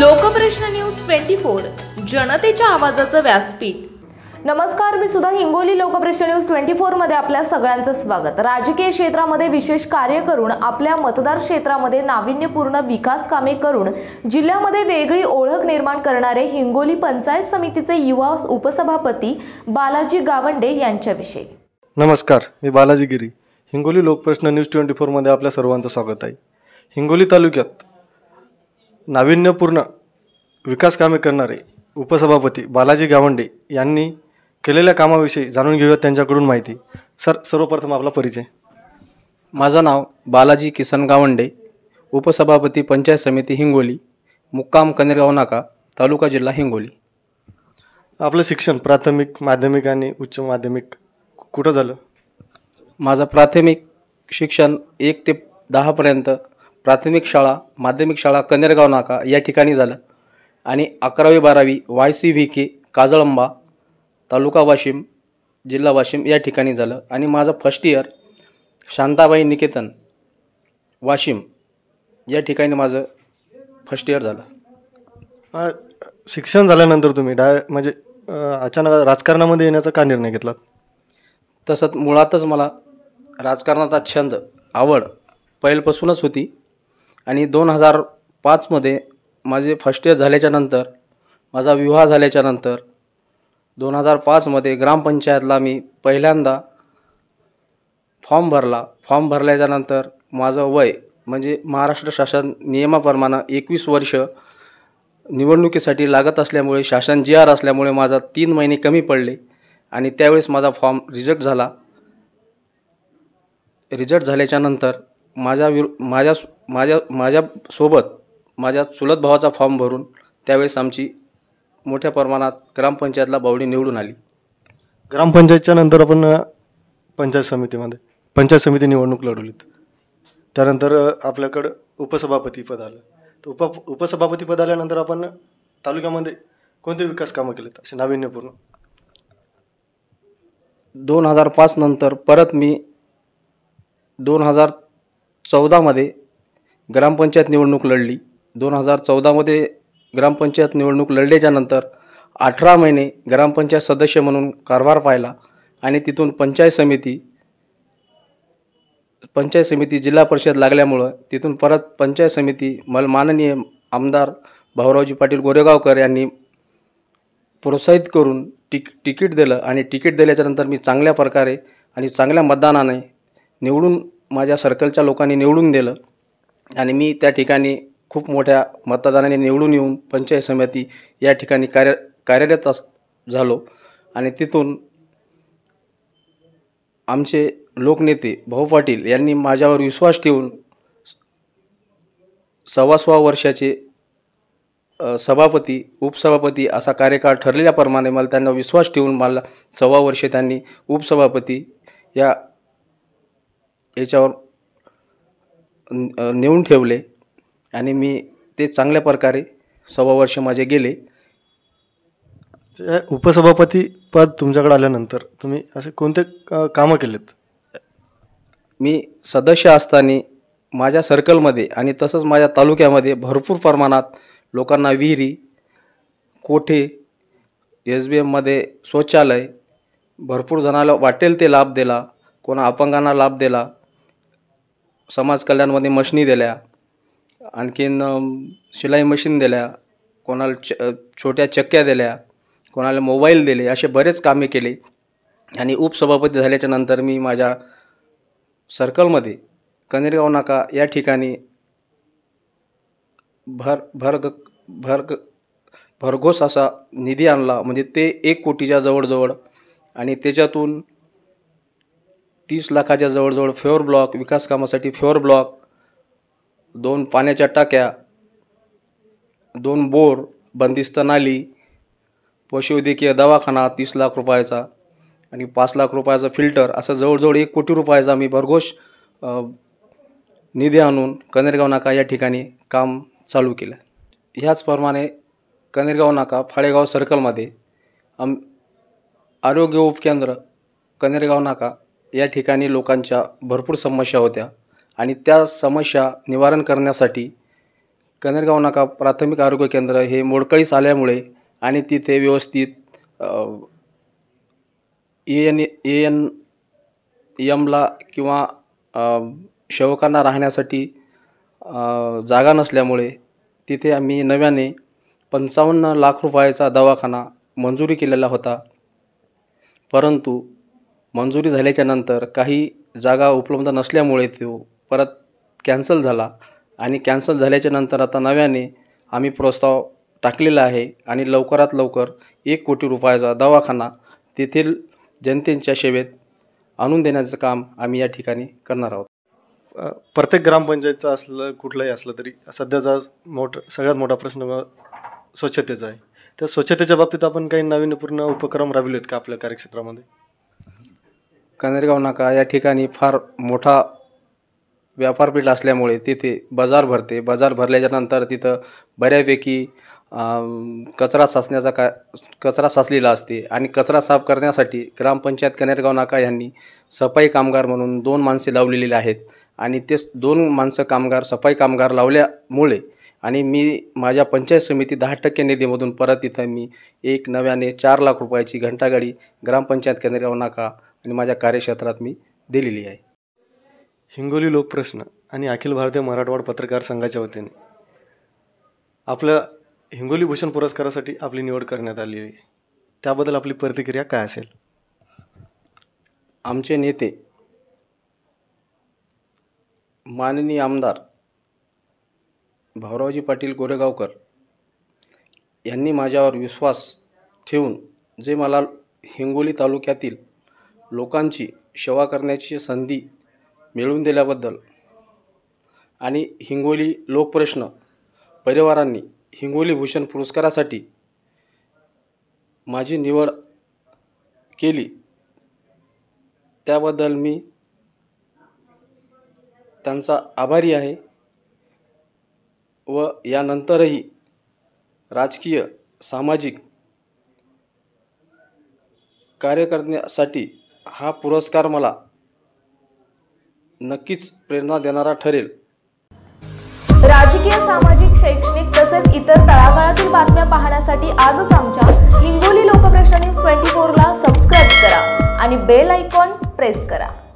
लोकप्रश्न news twenty four जनतेच्या आवाजाचं व्यासपीठ नमस्कार मी सुद्धा हिंगोली लोकप्रश्न न्यूज ट्वेंटी फोरमध्ये आपल्या सगळ्यांचं स्वागत राजकीय क्षेत्रामध्ये विशेष कार्य करून आपल्या मतदार क्षेत्रामध्ये नाविन्यपूर्ण विकास कामे करून जिल्ह्यामध्ये वेगळी ओळख निर्माण करणारे हिंगोली पंचायत समितीचे युवा उपसभापती बालाजी गावंडे यांच्याविषयी नमस्कार मी बालाजी गिरी हिंगोली लोकप्रश्न न्यूज ट्वेंटी फोरमध्ये आपल्या सर्वांचं स्वागत आहे हिंगोली तालुक्यात नाविन्यपूर्ण विकासकामे करणारे उपसभापती बालाजी गावंडे यांनी केलेल्या कामाविषयी जाणून घेऊया त्यांच्याकडून माहिती सर सर्वप्रथम आपला परिचय माझं नाव बालाजी किसन गावंडे उपसभापती पंचायत समिती हिंगोली मुक्काम कनेरगाव नाका तालुका जिल्हा हिंगोली आपलं शिक्षण प्राथमिक माध्यमिक आणि उच्च माध्यमिक कुठं झालं माझं प्राथमिक शिक्षण एक ते दहापर्यंत प्राथमिक शाळा माध्यमिक शाळा कन्नेरगाव नाका या ठिकाणी झालं आणि अकरावी बारावी Y C V K Kajalamba taluka Washim जिल्हा वाशिम या ठिकाणी झालं आणि माझं फर्स्ट इयर शांताबाई निकेतन वाशिम या ठिकाणी माझं फर्स्ट इयर झालं शिक्षण झाल्यानंतर तुम्ही डाय म्हणजे अचानक राजकारणामध्ये येण्याचा का निर्णय घेतलात तसंच मुळातच मला राजकारणाचा छंद आवड पहिल्यापासूनच होती आणि दोन हजार पाचमध्ये माझे फर्स्ट इयर झाल्याच्यानंतर माझा विवाह झाल्याच्यानंतर दोन हजार पाचमध्ये ग्रामपंचायतला मी पहिल्यांदा फॉर्म भरला फॉर्म भरल्याच्यानंतर माझं वय म्हणजे महाराष्ट्र शासन नियमाप्रमाणे एकवीस वर्ष निवडणुकीसाठी लागत असल्यामुळे शासन जी आर असल्यामुळे माझा तीन महिने कमी पडले आणि त्यावेळेस माझा फॉर्म रिजेक्ट झाला रिजेक्ट झाल्याच्यानंतर माझ्या विरु माझ्या माझ्या माझ्यासोबत माझ्या चुलत भावाचा फॉर्म भरून त्यावेळेस आमची मोठ्या प्रमाणात ग्रामपंचायतला बावडी निवडून आली ग्रामपंचायतच्या नंतर आपण पंचायत समितीमध्ये पंचायत समिती निवडणूक लढवलीत त्यानंतर आपल्याकडं उपसभापती पद आलं तर उप उपसभापती पद आल्यानंतर आपण तालुक्यामध्ये कोणते विकास कामं केलेत असे नाविन्यपूर्ण दोन हजार पाच नंतर परत मी दोन हजार चौदामध्ये ग्रामपंचायत निवडणूक लढली दोन हजार चौदामध्ये ग्रामपंचायत निवडणूक लढल्याच्यानंतर अठरा महिने ग्रामपंचायत सदस्य म्हणून कारभार पाहिला आणि तिथून पंचायत समिती पंचायत समिती जिल्हा परिषद लागल्यामुळं तिथून परत पंचायत समिती मल माननीय आमदार भाऊरावजी पाटील गोरेगावकर यांनी प्रोत्साहित करून टिक तिकीट दिलं आणि तिकीट दिल्याच्यानंतर मी चांगल्या प्रकारे आणि चांगल्या मतदानाने निवडून माझ्या सर्कलच्या लोकांनी निवडून दिलं आणि मी त्या ठिकाणी खूप मोठ्या मतदानाने निवडून येऊन पंचायत समिती या ठिकाणी कार्य कार्यरत अस झालो आणि तिथून आमचे लोकनेते भाऊ पाटील यांनी माझ्यावर विश्वास ठेवून सव्वा वर्षाचे सभापती उपसभापती असा कार्यकाळ ठरलेल्याप्रमाणे मला त्यांना विश्वास ठेवून मला सव्वा वर्षे त्यांनी उपसभापती या याच्यावर नेऊन ठेवले आणि मी ते चांगल्या प्रकारे सव्वा वर्ष माझे गेले उपसभापती पद तुमच्याकडे आल्यानंतर तुम्ही असे कोणते कामं केलेत मी सदस्य असताना माझ्या सर्कलमध्ये आणि तसंच माझ्या तालुक्यामध्ये भरपूर प्रमाणात लोकांना विहिरी कोठे एस बी एममध्ये शौचालय भरपूर जणाला वाटेल ते लाभ दिला कोणा अपंगांना लाभ दिला समाजकल्याणमध्ये मशनी दिल्या आणखीन शिलाई मशीन दिल्या कोणाला च छोट्या चक्क्या दिल्या कोणाला मोबाईल दिले असे बरेच कामे केले आणि उपसभापती झाल्याच्या नंतर मी माझ्या सर्कलमध्ये कनेरगाव नाका या ठिकाणी भर भरग भरग भरघोस असा निधी आणला म्हणजे ते एक कोटीच्या जवळजवळ आणि त्याच्यातून तीस लाखाच्या जवळजवळ फ्युअर ब्लॉक विकासकामासाठी फ्युअर ब्लॉक दोन पाण्याच्या टाक्या दोन बोर बंदिस्त नाली पशुवैद्यकीय दवाखाना तीस लाख रुपयाचा आणि पाच लाख रुपयाचा फिल्टर असं जवळजवळ एक कोटी रुपयाचा आम्ही भरघोष निधी आणून कनेरगाव नाका या ठिकाणी काम चालू केलं ह्याचप्रमाणे कनेरगाव नाका फाळेगाव सर्कलमध्ये आम आरोग्य उपकेंद्र कनेरगाव नाका या ठिकाणी लोकांच्या भरपूर समस्या होत्या आणि त्या समस्या निवारण करण्यासाठी कनेरगाव नाका प्राथमिक आरोग्य केंद्र हे मोडकळीस आल्यामुळे आणि तिथे व्यवस्थित ए एन ए एन यमला किंवा शेवकांना राहण्यासाठी जागा नसल्यामुळे तिथे आम्ही नव्याने पंचावन्न लाख रुपयाचा दवाखाना मंजुरी केलेला होता परंतु मंजुरी झाल्याच्यानंतर काही जागा उपलब्ध नसल्यामुळे तो परत कॅन्सल झाला आणि कॅन्सल झाल्याच्यानंतर आता नव्याने आम्ही प्रस्ताव टाकलेला आहे आणि लवकरात लवकर एक कोटी रुपयाचा दवाखाना तेथील जनतेच्या सेवेत आणून देण्याचं काम आम्ही या ठिकाणी करणार आहोत प्रत्येक ग्रामपंचायतचं असलं कुठलंही असलं तरी सध्याचा मोठ सगळ्यात मोठा प्रश्न स्वच्छतेचा आहे त्या स्वच्छतेच्या बाबतीत आपण काही पूर्ण उपक्रम आहेत का आपल्या कार्यक्षेत्रामध्ये कनेरगाव नाका या ठिकाणी फार मोठा व्यापारपीठ असल्यामुळे तिथे बाजार भरते बाजार भरल्याच्यानंतर तिथं बऱ्यापैकी कचरा साचण्याचा का कचरा साचलेला असते आणि कचरा साफ करण्यासाठी ग्रामपंचायत कनेरगाव नाका यांनी सफाई कामगार म्हणून दोन माणसे लावलेली आहेत आणि ते दोन माणसं कामगार सफाई कामगार लावल्यामुळे आणि मी माझ्या पंचायत समिती दहा टक्के निधीमधून परत तिथं मी एक नव्याने चार लाख रुपयाची घंटागाडी ग्रामपंचायत कनेरगाव नाका आणि माझ्या कार्यक्षेत्रात मी दिलेली आहे हिंगोली लोकप्रश्न आणि अखिल भारतीय मराठवाड पत्रकार संघाच्या वतीने आपल्या हिंगोली भूषण पुरस्कारासाठी आपली निवड करण्यात आली आहे त्याबद्दल आपली प्रतिक्रिया काय असेल आमचे नेते माननीय आमदार भाऊरावजी पाटील गोरेगावकर यांनी माझ्यावर विश्वास ठेवून जे मला हिंगोली तालुक्यातील लोकांची सेवा करण्याची संधी मिळवून दिल्याबद्दल आणि हिंगोली लोकप्रश्न परिवारांनी हिंगोली भूषण पुरस्कारासाठी माझी निवड केली त्याबद्दल मी त्यांचा आभारी आहे व यानंतरही राजकीय सामाजिक कार्य करण्यासाठी हा पुरस्कार मला नक्कीच प्रेरणा देणारा ठरेल राजकीय सामाजिक शैक्षणिक तसेच इतर तळागाळातील बातम्या पाहण्यासाठी आजच आमच्या हिंगोली लोकप्रश्न न्यूज ट्वेंटी फोरला सबस्क्राईब करा आणि बेल आयकॉन प्रेस करा